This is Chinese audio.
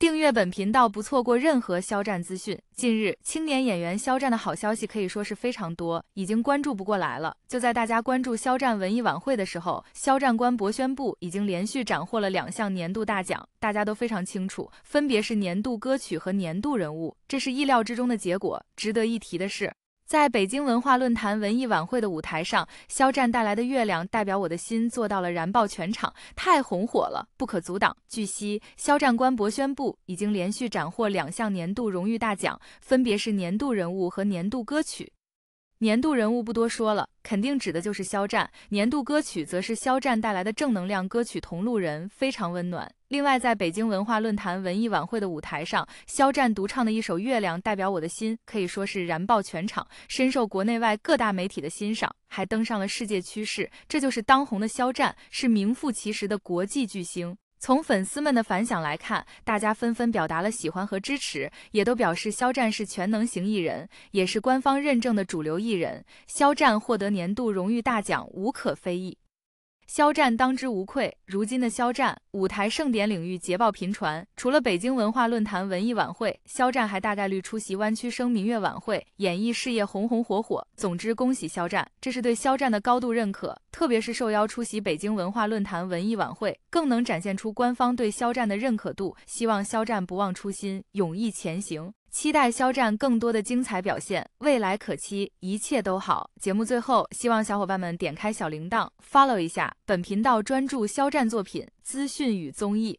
订阅本频道，不错过任何肖战资讯。近日，青年演员肖战的好消息可以说是非常多，已经关注不过来了。就在大家关注肖战文艺晚会的时候，肖战官博宣布已经连续斩获了两项年度大奖，大家都非常清楚，分别是年度歌曲和年度人物，这是意料之中的结果。值得一提的是。在北京文化论坛文艺晚会的舞台上，肖战带来的《月亮代表我的心》做到了燃爆全场，太红火了，不可阻挡。据悉，肖战官博宣布已经连续斩获两项年度荣誉大奖，分别是年度人物和年度歌曲。年度人物不多说了，肯定指的就是肖战。年度歌曲则是肖战带来的正能量歌曲《同路人》，非常温暖。另外，在北京文化论坛文艺晚会的舞台上，肖战独唱的一首《月亮代表我的心》，可以说是燃爆全场，深受国内外各大媒体的欣赏，还登上了《世界趋势》。这就是当红的肖战，是名副其实的国际巨星。从粉丝们的反响来看，大家纷纷表达了喜欢和支持，也都表示肖战是全能型艺人，也是官方认证的主流艺人。肖战获得年度荣誉大奖，无可非议。肖战当之无愧。如今的肖战，舞台盛典领域捷报频传，除了北京文化论坛文艺晚会，肖战还大概率出席湾区声明月晚会，演艺事业红红火火。总之，恭喜肖战，这是对肖战的高度认可，特别是受邀出席北京文化论坛文艺晚会，更能展现出官方对肖战的认可度。希望肖战不忘初心，勇毅前行。期待肖战更多的精彩表现，未来可期，一切都好。节目最后，希望小伙伴们点开小铃铛，follow 一下本频道，专注肖战作品资讯与综艺。